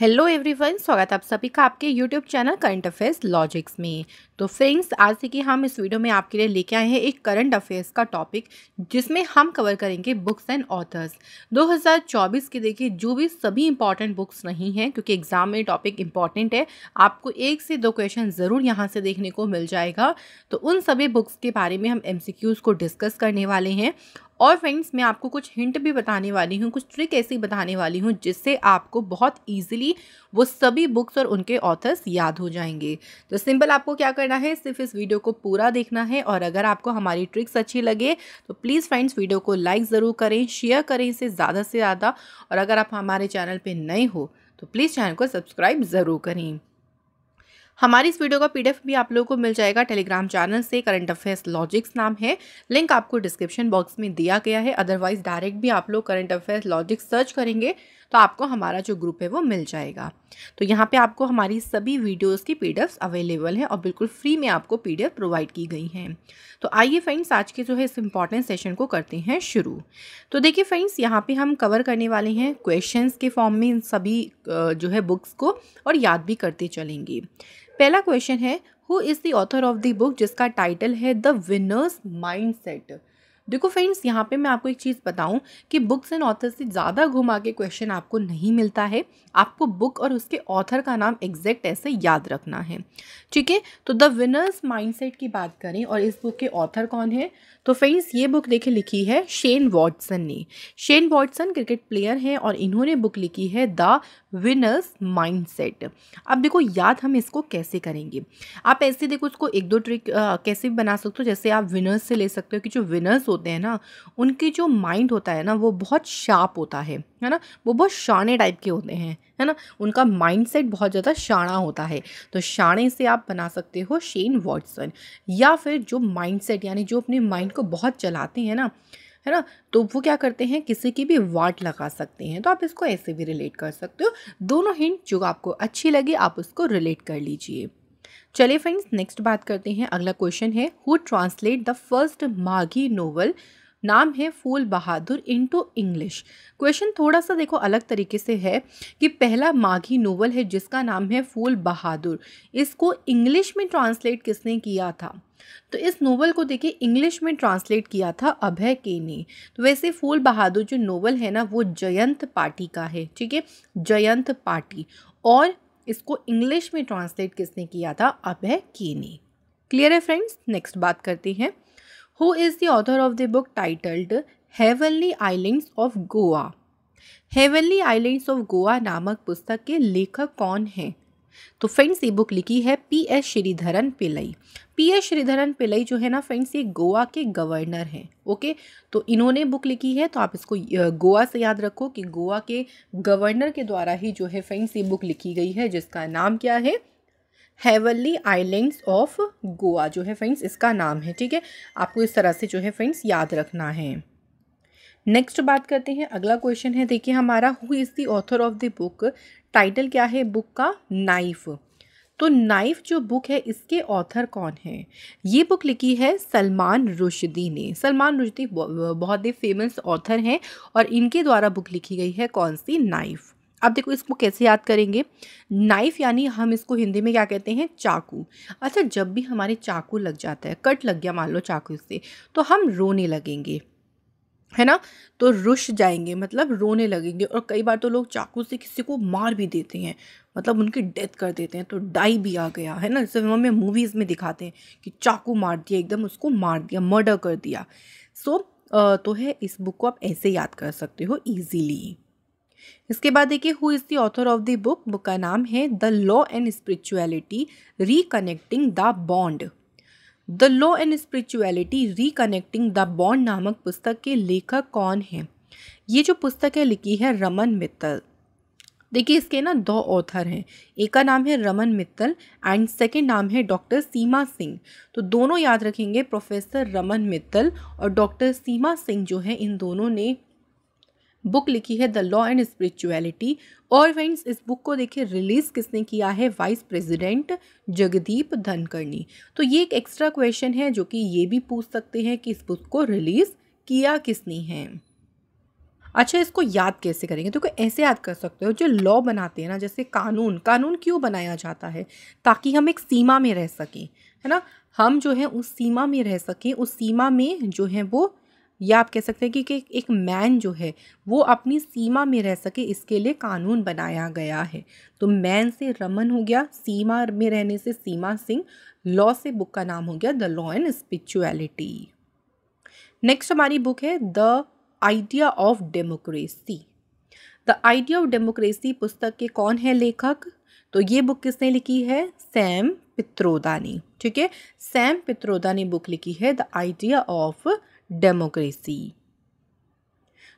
Hello everyone स्वागत है आप सभी का आपके YouTube channel current affairs logics में तो फ्रेंड्स आज से कि हम इस वीडियो में आपके लिए लेके आए हैं एक करंट अफेयर्स का टॉपिक जिसमें हम कवर करेंगे बुक्स एंड ऑथर्स 2024 के देखिए जो भी सभी इंपॉर्टेंट बुक्स नहीं हैं क्योंकि एग्जाम में टॉपिक इंपॉर्टेंट है आपको एक से दो क्वेश्चन ज़रूर यहाँ से देखने को मिल जाएगा तो उन सभी बुक्स के बारे में हम एम को डिस्कस करने वाले हैं और फ्रेंड्स मैं आपको कुछ हिंट भी बताने वाली हूँ कुछ ट्रिक ऐसी बताने वाली हूँ जिससे आपको बहुत ईजिली वो सभी बुक्स और उनके ऑथर्स याद हो जाएंगे तो सिंपल आपको क्या करना है सिर्फ इस वीडियो को पूरा देखना है और अगर आपको हमारी ट्रिक्स अच्छी लगे तो प्लीज़ फ्रेंड्स वीडियो को लाइक ज़रूर करें शेयर करें इसे ज़्यादा से ज़्यादा और अगर आप हमारे चैनल पर नए हो तो प्लीज़ चैनल को सब्सक्राइब ज़रूर करें हमारी इस वीडियो का पीडीएफ भी आप लोगों को मिल जाएगा टेलीग्राम चैनल से करंट अफेयर्स लॉजिक्स नाम है लिंक आपको डिस्क्रिप्शन बॉक्स में दिया गया है अदरवाइज डायरेक्ट भी आप लोग करंट अफेयर्स लॉजिक्स सर्च करेंगे तो आपको हमारा जो ग्रुप है वो मिल जाएगा तो यहाँ पे आपको हमारी सभी वीडियोस की पी अवेलेबल हैं और बिल्कुल फ्री में आपको पी प्रोवाइड की गई हैं तो आइए फ्रेंड्स आज के जो है इस इम्पॉर्टेंट सेशन को करते हैं शुरू तो देखिए फ्रेंड्स यहाँ पे हम कवर करने वाले हैं क्वेश्चंस के फॉर्म में इन सभी जो है बुक्स को और याद भी करते चलेंगे पहला क्वेश्चन है who is the author of the book जिसका टाइटल है द विनर्स माइंड सेट देखो फ्रेंड्स यहाँ पे मैं आपको एक चीज़ बताऊँ कि बुक्स एंड ऑथर से ज़्यादा घुमा के क्वेश्चन आपको नहीं मिलता है आपको बुक और उसके ऑथर का नाम एग्जैक्ट ऐसे याद रखना है ठीक है तो द विनर्स माइंड की बात करें और इस बुक के ऑथर कौन है तो फ्रेंड्स ये बुक देखे लिखी है शेन वॉटसन ने शेन वॉटसन क्रिकेट प्लेयर हैं और इन्होंने बुक लिखी है द विनर्स माइंड अब देखो याद हम इसको कैसे करेंगे आप ऐसे देखो उसको एक दो ट्रिक आ, कैसे बना सकते हो जैसे आप विनर्स से ले सकते हो कि जो विनर्स होते होते हैं ना उनकी जो माइंड होता है ना वो बहुत शार्प होता है है ना वो बहुत शाने टाइप के होते हैं है ना उनका माइंडसेट बहुत ज़्यादा शाणा होता है तो शाणे से आप बना सकते हो शेन वॉटसन या फिर जो माइंडसेट यानी जो अपने माइंड को बहुत चलाते हैं ना है ना तो वो क्या करते हैं किसी की भी वाट लगा सकते हैं तो आप इसको ऐसे भी रिलेट कर सकते हो दोनों हिंट जो आपको अच्छी लगे आप उसको रिलेट कर लीजिए चलिए फ्रेंड्स नेक्स्ट बात करते हैं अगला क्वेश्चन है who translate the first Magahi novel नाम है Phool Bahadur into English question थोड़ा सा देखो अलग तरीके से है कि पहला माघी नोवल है जिसका नाम है फूल बहादुर इसको इंग्लिश में ट्रांसलेट किसने किया था तो इस नोवल को देखिए इंग्लिश में ट्रांसलेट किया था अभय के ने तो वैसे फूल बहादुर जो नोवल है ना वो जयंत पाटी का है ठीक है जयंत पाटी और इसको इंग्लिश में ट्रांसलेट किसने किया था अब है कीनी क्लियर है फ्रेंड्स नेक्स्ट बात करते हैं who is the author of the book titled heavenly islands of Goa heavenly islands of Goa नामक पुस्तक के लेखक कौन हैं तो फ्रेंड्स ये बुक लिखी है P S Sreedharan Pillai P S Sreedharan Pillai जो है ना फ्रेंड्स ये गोवा के गवर्नर हैं ओके तो इन्होंने बुक लिखी है तो आप इसको गोवा से याद रखो कि गोवा के गवर्नर के द्वारा ही जो है फ्रेंड्स ये बुक लिखी गई है जिसका नाम क्या है हेवली आइलैंड्स ऑफ गोवा जो है फ्रेंड्स इसका नाम है ठीक है आपको इस तरह से जो है फ्रेंड्स याद रखना है नेक्स्ट बात करते हैं अगला क्वेश्चन है देखिए हमारा who is the author of the book title क्या है बुक का नाइफ तो नाइफ जो बुक है इसके ऑथर कौन है ये बुक लिखी है सलमान रुशदी ने सलमान रुशदी बहुत ही फेमस ऑथर हैं और इनके द्वारा बुक लिखी गई है कौन सी नाइफ अब देखो इसको कैसे याद करेंगे नाइफ यानी हम इसको हिंदी में क्या कहते हैं चाकू अच्छा जब भी हमारे चाकू लग जाता है कट लग गया मान लो चाकू से तो हम रोने लगेंगे है ना तो रुश जाएंगे मतलब रोने लगेंगे और कई बार तो लोग चाकू से किसी को मार भी देते हैं मतलब उनकी डेथ कर देते हैं तो डाई भी आ गया है ना जैसे हमें मूवीज़ में दिखाते हैं कि चाकू मार दिया एकदम उसको मार दिया मर्डर कर दिया सो so, तो है इस बुक को आप ऐसे याद कर सकते हो ईजीली इसके बाद देखिए who is the author of the book book का नाम है the law and spirituality reconnecting the bond the law and spirituality reconnecting the bond नामक पुस्तक के लेखक कौन हैं ये जो पुस्तक है लिखी है रमन मित्तल देखिए इसके ना दो ऑथर हैं एक का नाम है रमन मित्तल एंड सेकेंड नाम है डॉक्टर सीमा सिंह तो दोनों याद रखेंगे प्रोफेसर रमन मित्तल और डॉक्टर सीमा सिंह जो है इन दोनों ने बुक लिखी है द लॉ एंड स्पिरिचुअलिटी और फ्रेंड्स इस बुक को देखिए रिलीज़ किसने किया है वाइस प्रेसिडेंट जगदीप धनकर्णी तो ये एक एक्स्ट्रा क्वेश्चन है जो कि ये भी पूछ सकते हैं कि इस बुक को रिलीज़ किया किसने है अच्छा इसको याद कैसे करेंगे तो ऐसे याद कर सकते हो जो लॉ बनाते हैं ना जैसे कानून कानून क्यों बनाया जाता है ताकि हम एक सीमा में रह सकें है ना हम जो है उस सीमा में रह सकें उस सीमा में जो है वो या आप कह सकते हैं कि, एक मैन जो है वो अपनी सीमा में रह सके इसके लिए कानून बनाया गया है तो मैन से रमन हो गया सीमा में रहने से सीमा सिंह लॉ से बुक का नाम हो गया the law and spirituality next हमारी बुक है the idea of democracy the idea of democracy पुस्तक के कौन है लेखक तो ये बुक किसने लिखी है सैम पित्रोदा ने ठीक है सैम पित्रोदा ने बुक लिखी है द आइडिया ऑफ डेमोक्रेसी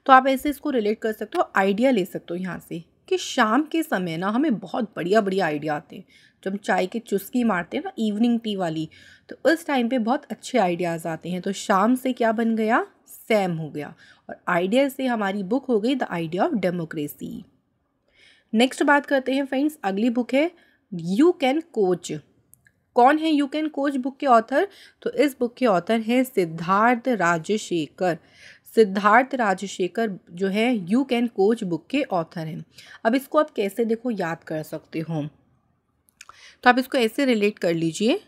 तो आप ऐसे इसको रिलेट कर सकते हो आइडिया ले सकते हो यहाँ से कि शाम के समय ना हमें बहुत बढ़िया बढ़िया आइडिया आते हैं जब हम चाय के चुस्की मारते हैं ना इवनिंग टी वाली तो उस टाइम पे बहुत अच्छे आइडियाज़ आते हैं तो शाम से क्या बन गया सैम हो गया और आइडिया से हमारी बुक हो गई the idea of democracy next बात करते हैं फ्रेंड्स अगली बुक है यू कैन कोच कौन है यू कैन कोच बुक के ऑथर तो इस बुक के ऑथर हैं सिद्धार्थ राजशेखर सिद्धार्थ राजशेखर जो है यू कैन कोच बुक के ऑथर हैं अब इसको आप कैसे देखो याद कर सकते हो तो आप इसको ऐसे रिलेट कर लीजिए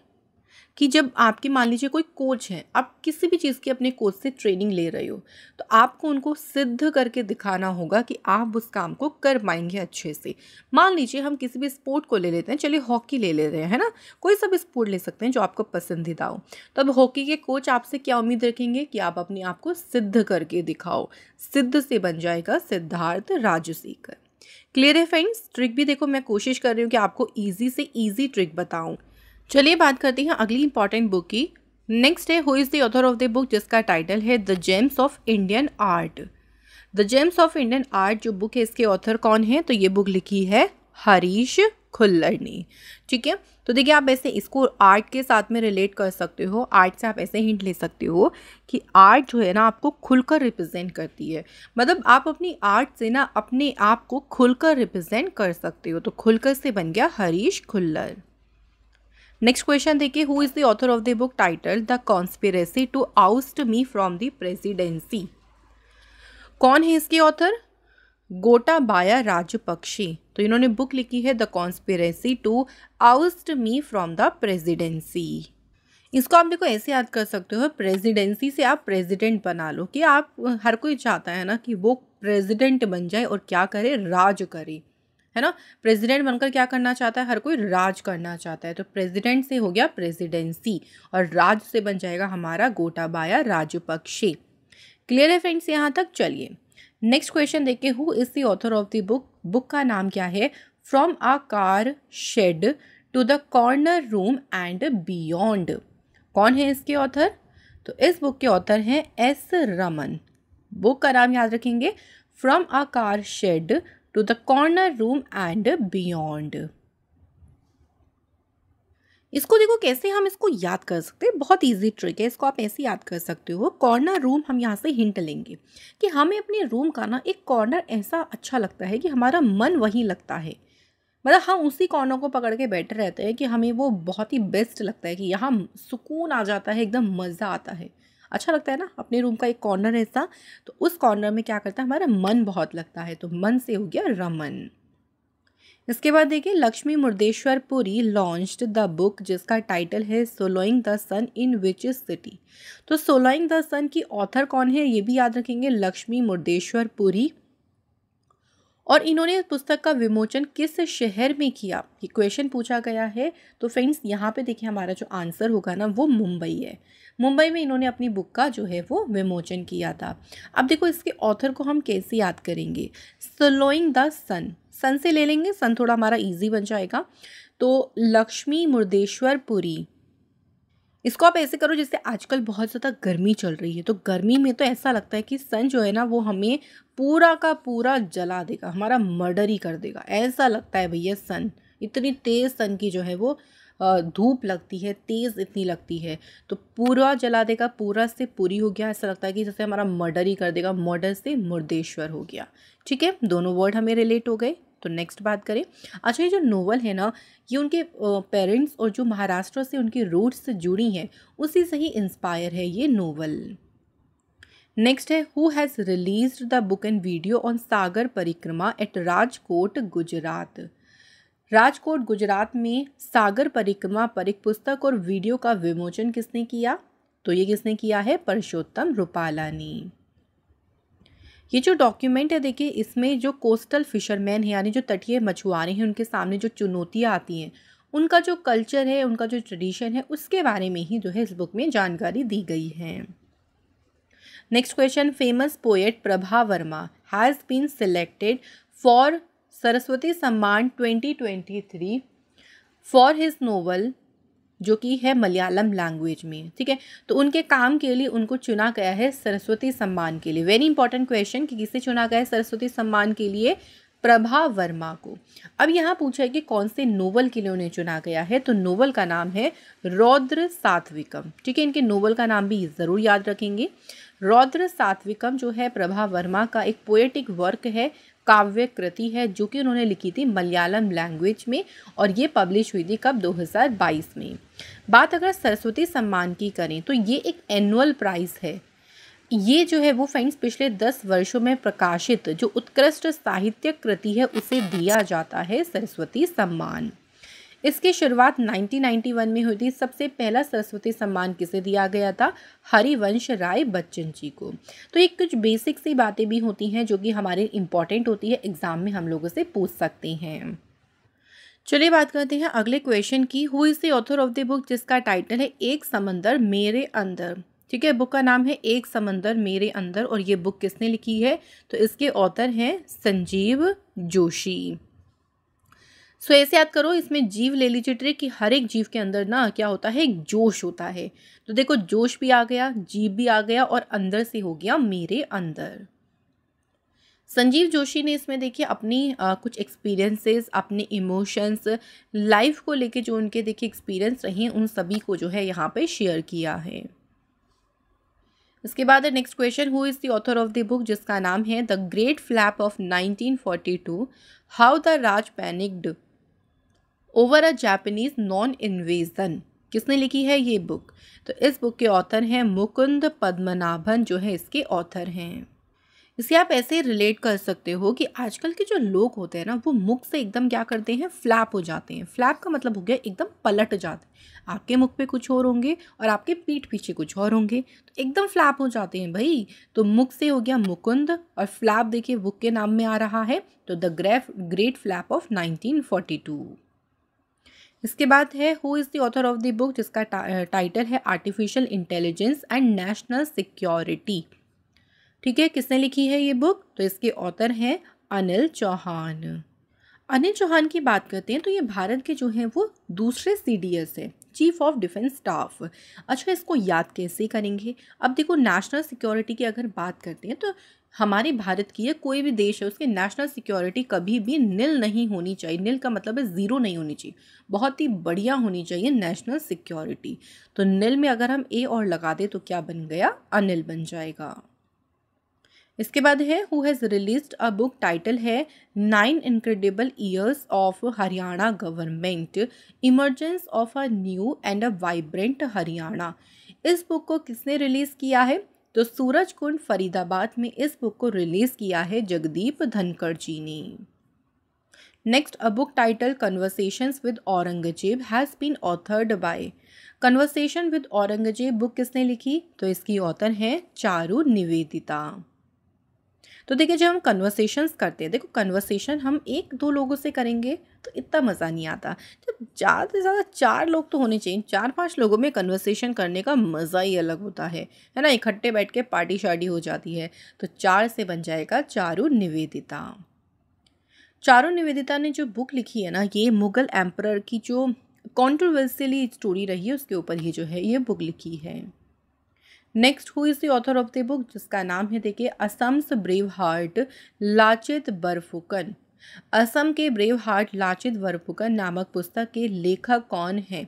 कि जब आपके मान लीजिए कोई कोच है आप किसी भी चीज़ की अपने कोच से ट्रेनिंग ले रहे हो तो आपको उनको सिद्ध करके दिखाना होगा कि आप उस काम को कर पाएंगे अच्छे से मान लीजिए हम किसी भी स्पोर्ट को ले लेते हैं चलिए हॉकी ले लेते हैं है ना कोई सब स्पोर्ट ले सकते हैं जो आपको पसंदीदा हो तो अब हॉकी के कोच आपसे क्या उम्मीद रखेंगे कि आप अपने आप को सिद्ध करके दिखाओ सिद्ध से बन जाएगा सिद्धार्थ राजसीकर क्लियर है फ्रेंड्स ट्रिक भी देखो मैं कोशिश कर रही हूँ कि आपको ईजी से ईजी ट्रिक बताऊँ चलिए बात करते हैं अगली इंपॉर्टेंट बुक की नेक्स्ट है who is the author of the book जिसका टाइटल है the gems of Indian art the gems of Indian art जो बुक है इसके ऑथर कौन है तो ये बुक लिखी है हरीश खुल्लर ने ठीक है तो देखिए आप ऐसे इसको आर्ट के साथ में रिलेट कर सकते हो आर्ट से आप ऐसे हिंट ले सकते हो कि आर्ट जो है ना आपको खुलकर रिप्रेजेंट करती है मतलब आप अपनी आर्ट से ना अपने आप को खुलकर रिप्रेजेंट कर सकते हो तो खुलकर से बन गया हरीश खुल्लर नेक्स्ट क्वेश्चन देखिए who is the author of the book title the conspiracy to oust me from the presidency कौन है इसके ऑथर गोटा बाया राजपक्षी तो इन्होंने बुक लिखी है the conspiracy to oust me from the presidency इसको आप देखो ऐसे याद कर सकते हो प्रेसिडेंसी से आप प्रेसिडेंट बना लो कि आप हर कोई चाहता है ना कि वो प्रेसिडेंट बन जाए और क्या करे राज करे है ना प्रेसिडेंट बनकर क्या करना चाहता है हर कोई राज करना चाहता है तो प्रेसिडेंट से हो गया प्रेसिडेंसी और राज से बन जाएगा हमारा गोटाबाया राजपक्षे क्लियर है फ्रेंड्स यहाँ तक चलिए नेक्स्ट क्वेश्चन देखिए who is the author of the book book का नाम क्या है from a car shed to the corner room and beyond कौन है इसके ऑथर तो इस बुक के ऑथर हैं एस रमन बुक का नाम याद रखेंगे from a car shed to the corner room and beyond. इसको देखो कैसे हम इसको याद कर सकते हैं बहुत इजी ट्रिक है इसको आप ऐसे याद कर सकते हो कॉर्नर रूम हम यहाँ से हिंट लेंगे कि हमें अपने रूम का ना एक कॉर्नर ऐसा अच्छा लगता है कि हमारा मन वहीं लगता है मतलब हम उसी कॉर्नर को पकड़ के बैठे रहते हैं कि हमें वो बहुत ही बेस्ट लगता है कि यहाँ सुकून आ जाता है एकदम मज़ा आता है अच्छा लगता है ना अपने रूम का एक कॉर्नर है ऐसा तो उस कॉर्नर में क्या करता है हमारा मन बहुत लगता है तो मन से हो गया रमन इसके बाद देखिए Lakshmi Murdeshwar Puri launched the book जिसका टाइटल है swallowing the sun in which is city तो सोलोइंग द सन की ऑथर कौन है ये भी याद रखेंगे लक्ष्मी मुर्देश्वर पुरी और इन्होंने इस पुस्तक का विमोचन किस शहर में किया ये क्वेश्चन पूछा गया है तो फ्रेंड्स यहाँ पे देखिए हमारा जो आंसर होगा ना वो मुंबई है मुंबई में इन्होंने अपनी बुक का जो है वो विमोचन किया था अब देखो इसके ऑथर को हम कैसे याद करेंगे स्लोइंग द सन सन से ले लेंगे सन थोड़ा हमारा ईजी बन जाएगा तो लक्ष्मी मुर्देश्वर पुरी इसको आप ऐसे करो जैसे आजकल बहुत ज़्यादा गर्मी चल रही है तो गर्मी में तो ऐसा लगता है कि सन जो है ना वो हमें पूरा का पूरा जला देगा हमारा मर्डर ही कर देगा ऐसा लगता है भैया सन इतनी तेज़ सन की जो है वो धूप लगती है तेज़ इतनी लगती है तो पूरा जला देगा पूरा से पूरी हो गया ऐसा लगता है कि जैसे हमारा मर्डर ही कर देगा मर्डर से मुर्देश्वर हो गया ठीक है दोनों वर्ड हमें रिलेट हो गए तो नेक्स्ट बात करें अच्छा ये जो नोवल है ना ये उनके पेरेंट्स और जो महाराष्ट्र से उनके रूट्स से जुड़ी हैं उसी से ही इंस्पायर है ये नोवल नेक्स्ट है who has release the book and video on Sagar Parikrama at Rajkot Gujarat Rajkot Gujarat में सागर परिक्रमा पर एक पुस्तक और वीडियो का विमोचन किसने किया तो ये किसने किया है परशोत्तम रूपाला ने ये जो डॉक्यूमेंट है देखिए इसमें जो कोस्टल फिशरमैन है यानी जो तटीय मछुआरे हैं उनके सामने जो चुनौतियाँ आती हैं उनका जो कल्चर है उनका जो ट्रेडिशन है उसके बारे में ही जो है इस बुक में जानकारी दी गई है next question famous poet Prabha Varma has been selected for Saraswati Samman 2023 for his novel जो कि है मलयालम लैंग्वेज में ठीक है तो उनके काम के लिए उनको चुना गया है सरस्वती सम्मान के लिए वेरी इंपॉर्टेंट क्वेश्चन कि किसे चुना गया है सरस्वती सम्मान के लिए प्रभा वर्मा को अब यहाँ पूछा है कि कौन से नोवल के लिए उन्हें चुना गया है तो नोवल का नाम है रौद्र सात्विकम ठीक है इनके नोवल का नाम भी ज़रूर याद रखेंगे रौद्र सात्विकम जो है प्रभा वर्मा का एक पोएटिक वर्क है काव्य कृति है जो कि उन्होंने लिखी थी मलयालम लैंग्वेज में और ये पब्लिश हुई थी कब 2022 में बात अगर सरस्वती सम्मान की करें तो ये एक एनुअल प्राइज़ है ये जो है वो फ्रेंड्स पिछले दस वर्षों में प्रकाशित जो उत्कृष्ट साहित्य कृति है उसे दिया जाता है सरस्वती सम्मान इसकी शुरुआत 1991 में हुई थी सबसे पहला सरस्वती सम्मान किसे दिया गया था हरिवंश राय बच्चन जी को तो ये कुछ बेसिक सी बातें भी होती हैं जो कि हमारे इम्पॉर्टेंट होती है एग्ज़ाम में हम लोगों से पूछ सकते हैं चलिए बात करते हैं अगले क्वेश्चन की who is the author of the book जिसका टाइटल है एक समंदर मेरे अंदर ठीक है बुक का नाम है एक समंदर मेरे अंदर और ये बुक किसने लिखी है तो इसके ऑथर हैं संजीव जोशी सो ऐसे याद करो इसमें जीव ले लीजिए ट्रिक कि हर एक जीव के अंदर ना क्या होता है एक जोश होता है तो देखो जोश भी आ गया जीव भी आ गया और अंदर से हो गया मेरे अंदर संजीव जोशी ने इसमें देखिए अपनी आ, कुछ एक्सपीरियंसेस अपने इमोशंस लाइफ को लेके जो उनके देखिए एक्सपीरियंस रहे उन सभी को जो है यहाँ पे शेयर किया है इसके बाद next question who is the author of the book जिसका नाम है the great flap of 1942 how the Raj panicked over a Japanese non invasion किसने लिखी है ये बुक तो इस बुक के ऑथर हैं मुकुंद पद्मनाभन जो है इसके ऑथर हैं इसे आप ऐसे रिलेट कर सकते हो कि आजकल के जो लोग होते हैं ना वो मुख से एकदम क्या करते हैं फ्लैप हो जाते हैं फ्लैप का मतलब हो गया एकदम पलट जाते हैं आपके मुख पे कुछ और होंगे और आपके पीठ पीछे कुछ और होंगे तो एकदम फ्लैप हो जाते हैं भाई तो मुख से हो गया मुकुंद और फ्लैप देखिए बुक के नाम में आ रहा है तो द ग्रेफ ग्रेट फ्लैप ऑफ नाइनटीन इसके बाद है who is the author of the book जिसका टाइटल है artificial intelligence and national security ठीक है किसने लिखी है ये बुक तो इसके ऑथर हैं अनिल चौहान अनिल चौहान की बात करते हैं तो ये भारत के जो हैं वो दूसरे सी डी एस है चीफ ऑफ डिफेंस स्टाफ अच्छा इसको याद कैसे करेंगे अब देखो नेशनल सिक्योरिटी की अगर बात करते हैं तो हमारे भारत की या कोई भी देश है उसकी नेशनल सिक्योरिटी कभी भी नील नहीं होनी चाहिए नील का मतलब है ज़ीरो नहीं होनी चाहिए बहुत ही बढ़िया होनी चाहिए नेशनल सिक्योरिटी तो निल में अगर हम ए और लगा दें तो क्या बन गया अनिल बन जाएगा इसके बाद है who has release a book title है nine incredible years of Haryana government emergence of a new and a vibrant Haryana इस बुक को किसने रिलीज़ किया है तो सूरज कुंड फरीदाबाद में इस बुक को रिलीज़ किया है जगदीप धनकर जी ने next a book title conversations with Aurangzeb has been authored by conversation with Aurangzeb book किसने लिखी तो इसकी ऑथर है चारू निवेदिता तो देखिए जब हम कन्वर्सेशंस करते हैं देखो कन्वर्सेशन हम एक दो लोगों से करेंगे तो इतना मज़ा नहीं आता जब ज़्यादा से ज़्यादा चार लोग तो होने चाहिए चार पांच लोगों में कन्वर्सेशन करने का मज़ा ही अलग होता है है ना इकट्ठे बैठ के पार्टी शार्टी हो जाती है तो चार से बन जाएगा चारू निवेदिता चारू निवेदिता ने जो बुक लिखी है ना ये मुग़ल एम्पर की जो कॉन्ट्रोवर्सियली स्टोरी रही है उसके ऊपर ये जो है ये बुक लिखी है next who is the author of the book जिसका नाम है देखिए असम्स ब्रेव हार्ट लाचित बर्फुकन असम के ब्रेव हार्ट लाचित बर्फुकन नामक पुस्तक के लेखक कौन हैं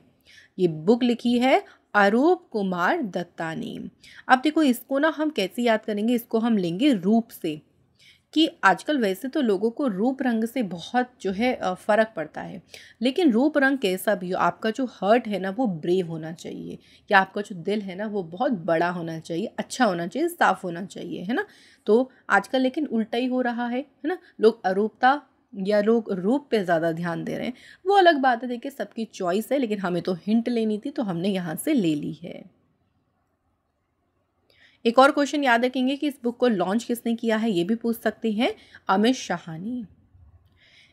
ये बुक लिखी है अरूप कुमार दत्ता ने अब देखो इसको ना हम कैसे याद करेंगे इसको हम लेंगे रूप से कि आजकल वैसे तो लोगों को रूप रंग से बहुत जो है फ़र्क पड़ता है लेकिन रूप रंग कैसा भी हो आपका जो हर्ट है ना वो ब्रेव होना चाहिए या आपका जो दिल है ना वो बहुत बड़ा होना चाहिए अच्छा होना चाहिए साफ़ होना चाहिए है ना तो आजकल लेकिन उल्टा ही हो रहा है है ना लोग अरूपता या लोग रूप पे ज़्यादा ध्यान दे रहे हैं वो अलग बात है देखिए सबकी चॉइस है लेकिन हमें तो हिंट लेनी थी तो हमने यहाँ से ले ली है एक और क्वेश्चन याद रखेंगे कि इस बुक को लॉन्च किसने किया है ये भी पूछ सकते हैं अमित शाह ने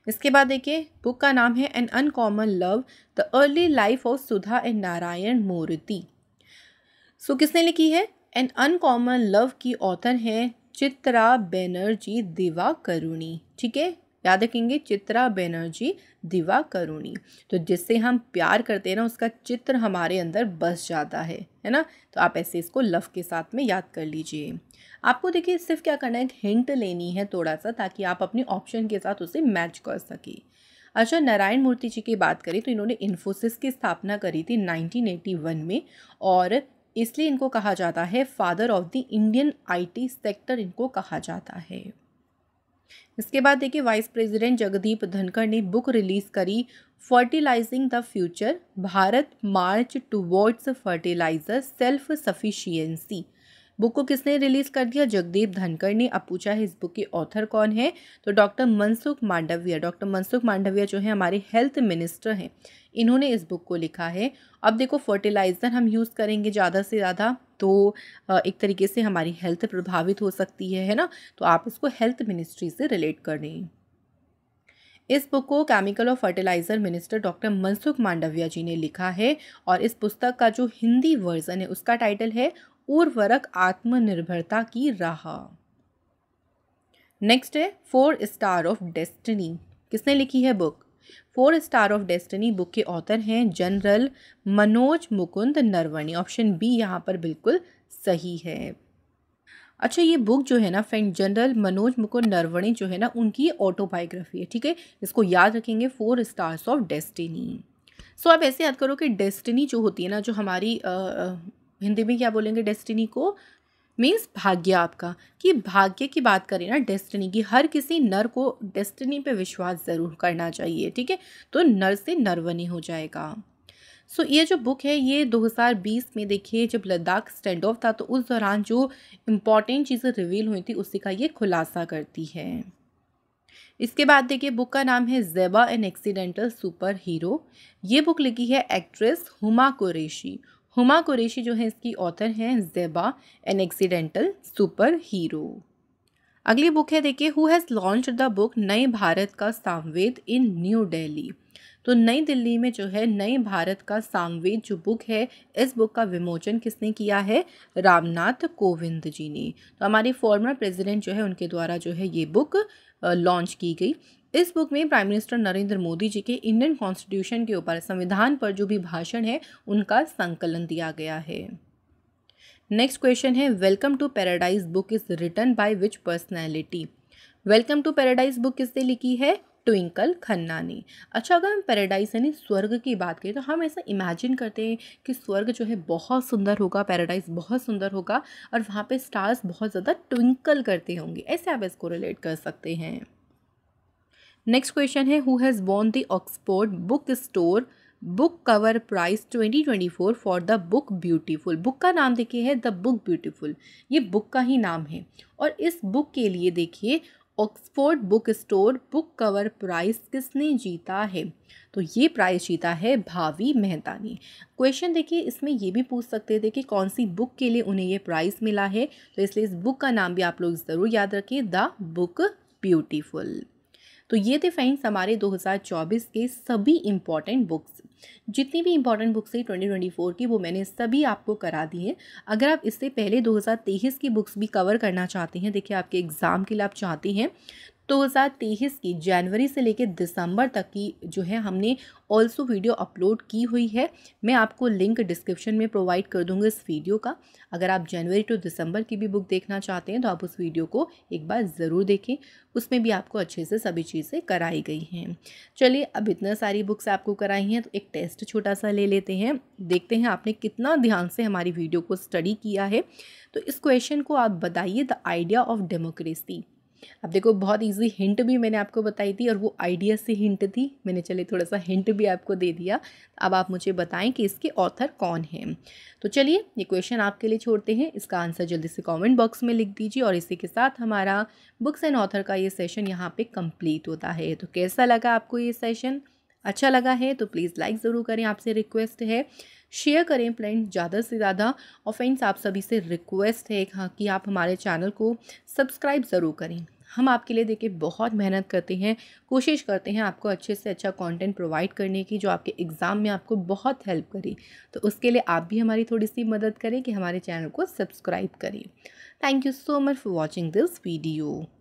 इसके बाद देखिए बुक का नाम है an uncommon love the early life of Sudha and Narayana Murthy so किसने लिखी है एन अनकॉमन लव की ऑथर है चित्रा बैनर्जी दिवा करुणी ठीक है याद रखेंगे चित्रा बनर्जी दिवा करुणी तो जिससे हम प्यार करते हैं ना उसका चित्र हमारे अंदर बस जाता है है ना तो आप ऐसे इसको लव के साथ में याद कर लीजिए आपको देखिए सिर्फ क्या करना है एक हिंट लेनी है थोड़ा सा ताकि आप अपने ऑप्शन के साथ उसे मैच कर सकें अच्छा नारायण मूर्ति जी की बात करें तो इन्होंने इन्फोसिस की स्थापना करी थी 1981 में और इसलिए इनको कहा जाता है father of the Indian IT sector इनको कहा जाता है इसके बाद देखिए वाइस प्रेसिडेंट जगदीप धनखड़ ने बुक रिलीज करी fertilising the future Bharat march towards fertiliser self sufficiency book को किसने रिलीज कर दिया जगदीप धनखड़ ने अब पूछा है इस बुक के ऑथर कौन है तो डॉक्टर मनसुख मांडविया डॉक्टर मनसुख मांडविया जो है हमारे हेल्थ मिनिस्टर हैं इन्होंने इस बुक को लिखा है अब देखो फर्टिलाइज़र हम यूज़ करेंगे ज़्यादा से ज़्यादा तो एक तरीके से हमारी हेल्थ प्रभावित हो सकती है है ना तो आप इसको हेल्थ मिनिस्ट्री से रिलेट कर दें इस बुक को केमिकल और fertiliser minister doctor Mansukh Mandaviya ji ने लिखा है और इस पुस्तक का जो हिंदी वर्जन है उसका टाइटल है उर्वरक आत्मनिर्भरता की राह नेक्स्ट है फोर स्टार ऑफ डेस्टिनी किसने लिखी है book four star of destiny book के ऑथर हैं general Manoj Mukund Naravane option B यहाँ पर बिल्कुल सही है अच्छा ये बुक जो है ना फ्रेंड जनरल मनोज मुकुंद नरवणे जो है ना उनकी ऑटोबायोग्राफी है ठीक है इसको याद रखेंगे four stars of destiny so आप ऐसे याद करो कि डेस्टिनी जो होती है ना जो हमारी आ, आ, हिंदी में क्या बोलेंगे डेस्टिनी को मीन्स भाग्य आपका कि भाग्य की बात करें ना डेस्टिनी की हर किसी नर को डेस्टिनी पे विश्वास ज़रूर करना चाहिए ठीक है तो नर से नरवनी हो जाएगा सो so, ये जो बुक है ये 2020 में देखिए जब लद्दाख स्टैंड ऑफ था तो उस दौरान जो इम्पॉर्टेंट चीज़ें रिवील हुई थी उसी का ये खुलासा करती है इसके बाद देखिए बुक का नाम है Zeba an accidental super hero ये बुक लिखी है एक्ट्रेस हुमा कुरेशी हुमा कुरेशी जो है इसकी ऑथर हैं Zeba an accidental super hero अगली बुक है देखिए who has launch the book नए भारत का सामवेद इन न्यू दिल्ली तो नई दिल्ली में जो है नए भारत का सामवेद जो बुक है इस बुक का विमोचन किसने किया है रामनाथ कोविंद जी ने तो हमारे फॉर्मर प्रेसिडेंट जो है उनके द्वारा जो है ये बुक लॉन्च की गई इस बुक में प्राइम मिनिस्टर नरेंद्र मोदी जी के इंडियन कॉन्स्टिट्यूशन के ऊपर संविधान पर जो भी भाषण है उनका संकलन दिया गया है नेक्स्ट क्वेश्चन है welcome to paradise book is written by which personality welcome to paradise book किसने लिखी है ट्विंकल खन्ना ने अच्छा अगर हम पैराडाइज यानी स्वर्ग की बात करें तो हम ऐसा इमेजिन करते हैं कि स्वर्ग जो है बहुत सुंदर होगा पैराडाइज बहुत सुंदर होगा और वहाँ पे स्टार्स बहुत ज़्यादा ट्विंकल करते होंगे ऐसे आप इसको रिलेट कर सकते हैं नेक्स्ट क्वेश्चन है who has won the Oxford book store book cover prize 2024 for the book beautiful book का नाम देखिए है द बुक ब्यूटीफुल ये बुक का ही नाम है और इस बुक के लिए देखिए Oxford book store book cover prize किसने जीता है तो ये प्राइस जीता है भावी मेहता ने क्वेश्चन देखिए इसमें ये भी पूछ सकते थे कि कौन सी बुक के लिए उन्हें ये प्राइस मिला है तो इसलिए इस बुक का नाम भी आप लोग ज़रूर याद रखिए द बुक ब्यूटीफुल तो ये थे फ्रेंड्स हमारे 2024 के सभी इंपॉर्टेंट बुक्स जितनी भी इंपॉर्टेंट बुक्स हैं 2024 की वो मैंने सभी आपको करा दी हैं अगर आप इससे पहले 2023 की बुक्स भी कवर करना चाहते हैं देखिए आपके एग्ज़ाम के लिए आप चाहते हैं 2023 की जनवरी से लेकर दिसंबर तक की जो है हमने ऑल्सो वीडियो अपलोड की हुई है मैं आपको लिंक डिस्क्रिप्शन में प्रोवाइड कर दूंगा इस वीडियो का अगर आप जनवरी टू दिसंबर की भी बुक देखना चाहते हैं तो आप उस वीडियो को एक बार ज़रूर देखें उसमें भी आपको अच्छे से सभी चीज़ें कराई गई हैं चलिए अब इतना सारी बुक्स आपको कराई हैं तो एक टेस्ट छोटा सा ले लेते हैं देखते हैं आपने कितना ध्यान से हमारी वीडियो को स्टडी किया है तो इस क्वेश्चन को आप बताइए द आइडिया ऑफ डेमोक्रेसी अब देखो बहुत इजी हिंट भी मैंने आपको बताई थी और वो आइडिया से हिंट थी मैंने चले थोड़ा सा हिंट भी आपको दे दिया अब आप मुझे बताएं कि इसके ऑथर कौन हैं तो चलिए ये क्वेश्चन आपके लिए छोड़ते हैं इसका आंसर जल्दी से कमेंट बॉक्स में लिख दीजिए और इसी के साथ हमारा बुक्स एंड ऑथर का ये सेशन यहाँ पर कंप्लीट होता है तो कैसा लगा आपको ये सेशन अच्छा लगा है तो प्लीज़ लाइक ज़रूर करें आपसे रिक्वेस्ट है शेयर करें फ्रेंड ज़्यादा से ज़्यादा और फ्रेंड्स आप सभी से रिक्वेस्ट है हाँ, कि आप हमारे चैनल को सब्सक्राइब ज़रूर करें हम आपके लिए देखिए बहुत मेहनत करते हैं कोशिश करते हैं आपको अच्छे से अच्छा कंटेंट प्रोवाइड करने की जो आपके एग्ज़ाम में आपको बहुत हेल्प करी तो उसके लिए आप भी हमारी थोड़ी सी मदद करें कि हमारे चैनल को सब्सक्राइब करें thank you so much for watching this video